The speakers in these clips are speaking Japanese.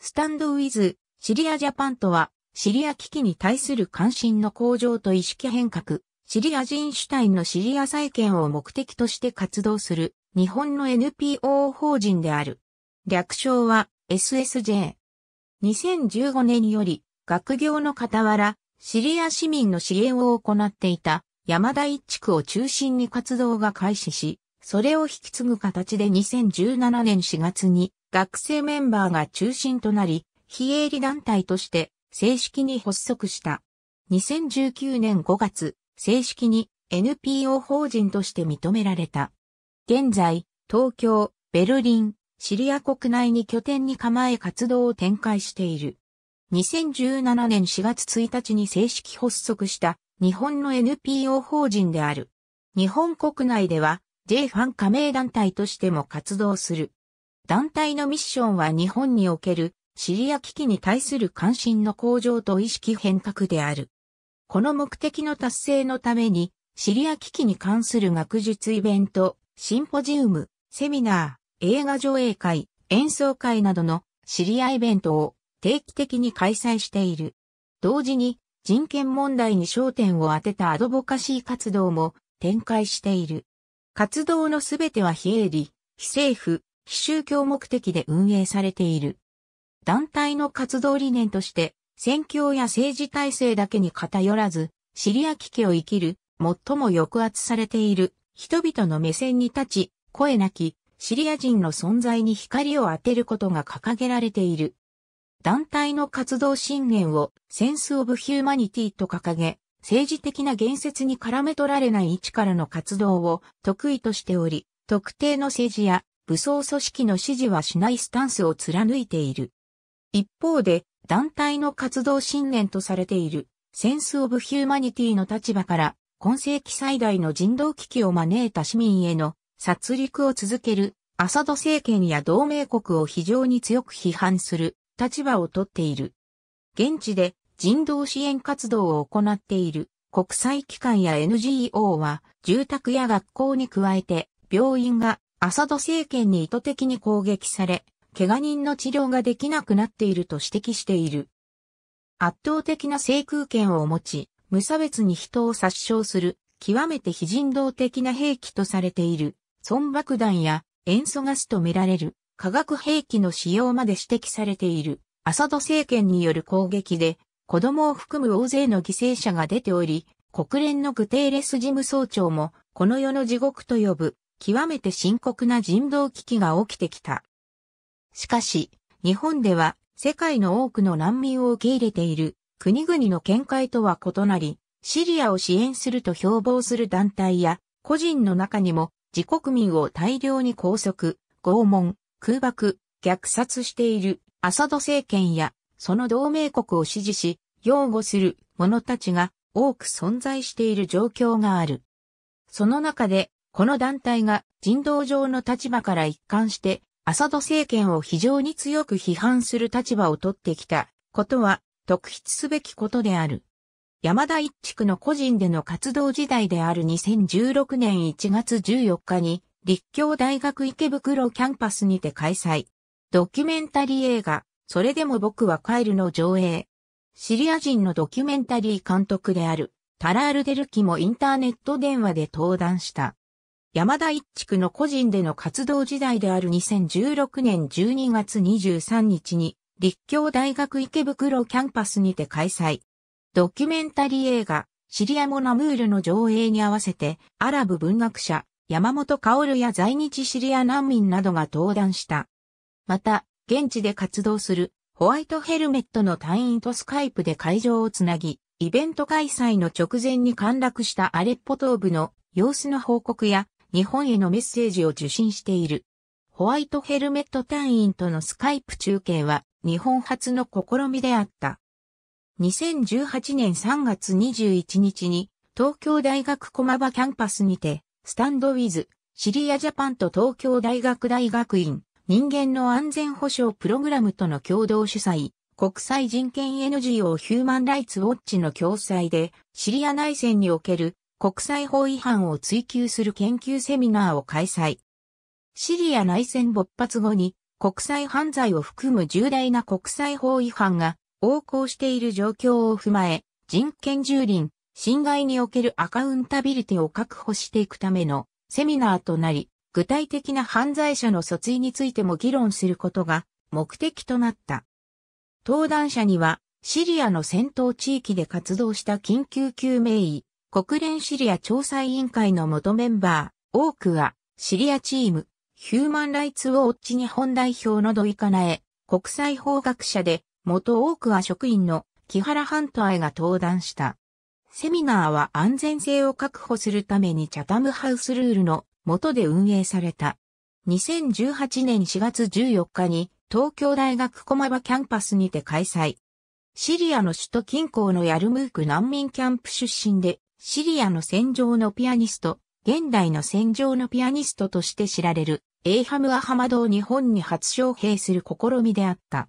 スタンドウィズ、シリアジャパンとは、シリア危機に対する関心の向上と意識変革、シリア人主体のシリア再建を目的として活動する日本の NPO 法人である。略称は SSJ。2015年より学業の傍ら、シリア市民の支援を行っていた山田一地区を中心に活動が開始し、それを引き継ぐ形で2017年4月に学生メンバーが中心となり、非営利団体として正式に発足した。2019年5月、正式に NPO 法人として認められた。現在、東京、ベルリン、シリア国内に拠点に構え活動を展開している。2017年4月1日に正式発足した日本の NPO 法人である。日本国内では J ファン加盟団体としても活動する。団体のミッションは日本におけるシリア危機に対する関心の向上と意識変革である。この目的の達成のために、シリア危機に関する学術イベント、シンポジウム、セミナー、映画上映会、演奏会などのシリアイベントを定期的に開催している。同時に人権問題に焦点を当てたアドボカシー活動も展開している。活動のすべては非営利、非政府、非宗教目的で運営されている。団体の活動理念として、戦況や政治体制だけに偏らず、シリア危機を生きる、最も抑圧されている、人々の目線に立ち、声なき、シリア人の存在に光を当てることが掲げられている。団体の活動信念をセンスオブヒューマニティと掲げ、政治的な言説に絡め取られない位置からの活動を得意としており、特定の政治や武装組織の支持はしないスタンスを貫いている。一方で、団体の活動信念とされている、センス・オブ・ヒューマニティの立場から、今世紀最大の人道危機を招いた市民への殺戮を続ける、アサド政権や同盟国を非常に強く批判する立場をとっている。現地で人道支援活動を行っている国際機関や NGO は住宅や学校に加えて病院がアサド政権に意図的に攻撃され、怪我人の治療ができなくなっていると指摘している。圧倒的な制空権を持ち、無差別に人を殺傷する、極めて非人道的な兵器とされている、損爆弾や塩素ガスとみられる化学兵器の使用まで指摘されている、アサド政権による攻撃で、子供を含む大勢の犠牲者が出ており、国連のグテーレス事務総長も、この世の地獄と呼ぶ、極めて深刻な人道危機が起きてきた。しかし、日本では、世界の多くの難民を受け入れている、国々の見解とは異なり、シリアを支援すると標榜する団体や、個人の中にも、自国民を大量に拘束、拷問、空爆、虐殺しているアサド政権やその同盟国を支持し、擁護する者たちが多く存在している状況がある。その中で、この団体が人道上の立場から一貫して、アサド政権を非常に強く批判する立場を取ってきたことは特筆すべきことである。山田一地区の個人での活動時代である2016年1月14日に立教大学池袋キャンパスにて開催。ドキュメンタリー映画それでも僕はカイルの上映。シリア人のドキュメンタリー監督である、タラール・デルキもインターネット電話で登壇した。山田一地区の個人での活動時代である2016年12月23日に、立教大学池袋キャンパスにて開催。ドキュメンタリー映画、シリアモナムールの上映に合わせて、アラブ文学者、山本薫や在日シリア難民などが登壇した。また、現地で活動するホワイトヘルメットの隊員とスカイプで会場をつなぎ、イベント開催の直前に陥落したアレッポ東部の様子の報告や日本へのメッセージを受信している。ホワイトヘルメット隊員とのスカイプ中継は日本初の試みであった。2018年3月21日に東京大学駒場キャンパスにてスタンドウィズシリアジャパンと東京大学大学院人間の安全保障プログラムとの共同主催、国際人権 NGO ヒューマンライツウォッチの共催で、シリア内戦における国際法違反を追求する研究セミナーを開催。シリア内戦勃発後に国際犯罪を含む重大な国際法違反が横行している状況を踏まえ、人権蹂躙、侵害におけるアカウンタビリティを確保していくためのセミナーとなり、具体的な犯罪者の訴追についても議論することが目的となった。登壇者には、シリアの戦闘地域で活動した緊急救命医、国連シリア調査委員会の元メンバー、オークア、シリアチーム、ヒューマンライツウォッチ日本代表のドイカナえ、国際法学者で、元オークア職員の木原半島が登壇した。セミナーは安全性を確保するためにチャタムハウスルールの元で運営された。2018年4月14日に東京大学駒場キャンパスにて開催。シリアの首都近郊のヤルムーク難民キャンプ出身で、シリアの戦場のピアニスト、現代の戦場のピアニストとして知られる、エイハム・アハマドを日本に初招聘する試みであった。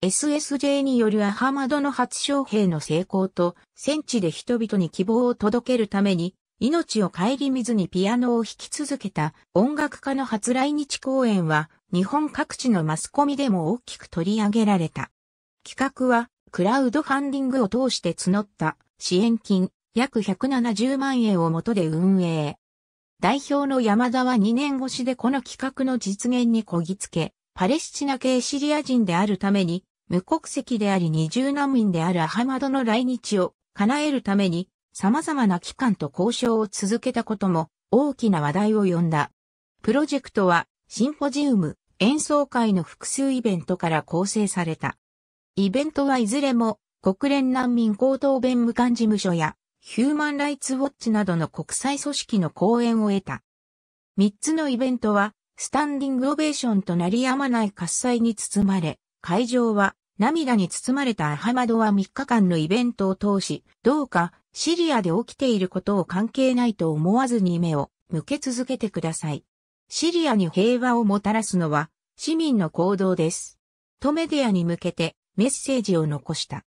SSJ によるアハマドの初招聘の成功と、戦地で人々に希望を届けるために、命を顧みずにピアノを弾き続けた音楽家の初来日公演は日本各地のマスコミでも大きく取り上げられた。企画はクラウドファンディングを通して募った支援金約170万円をもとで運営。代表の山田は2年越しでこの企画の実現にこぎつけ、パレスチナ系シリア人であるために、無国籍であり二重難民であるアハマドの来日を叶えるために、様々な機関と交渉を続けたことも大きな話題を呼んだ。プロジェクトはシンポジウム、演奏会の複数イベントから構成された。イベントはいずれも国連難民高等弁務官事務所やヒューマンライツウォッチなどの国際組織の講演を得た。三つのイベントはスタンディングオベーションとなりやまない喝采に包まれ、会場は涙に包まれたアハマドは3日間のイベントを通し、どうかシリアで起きていることを関係ないと思わずに目を向け続けてください。シリアに平和をもたらすのは市民の行動です。とメディアに向けてメッセージを残した。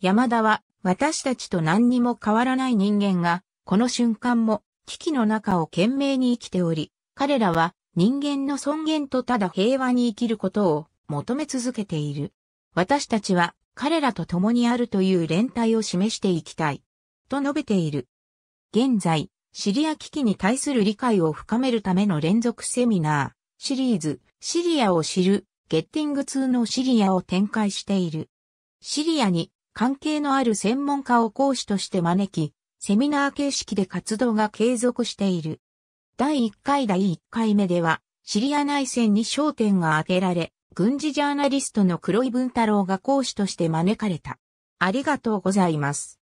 山田は私たちと何にも変わらない人間がこの瞬間も危機の中を懸命に生きており、彼らは人間の尊厳とただ平和に生きることを求め続けている。私たちは彼らと共にあるという連帯を示していきたい。と述べている。現在、シリア危機に対する理解を深めるための連続セミナー、シリーズ、シリアを知る、ゲッティング2のシリアを展開している。シリアに関係のある専門家を講師として招き、セミナー形式で活動が継続している。第1回第1回目では、シリア内戦に焦点が当てられ、軍事ジャーナリストの黒井文太郎が講師として招かれた。ありがとうございます。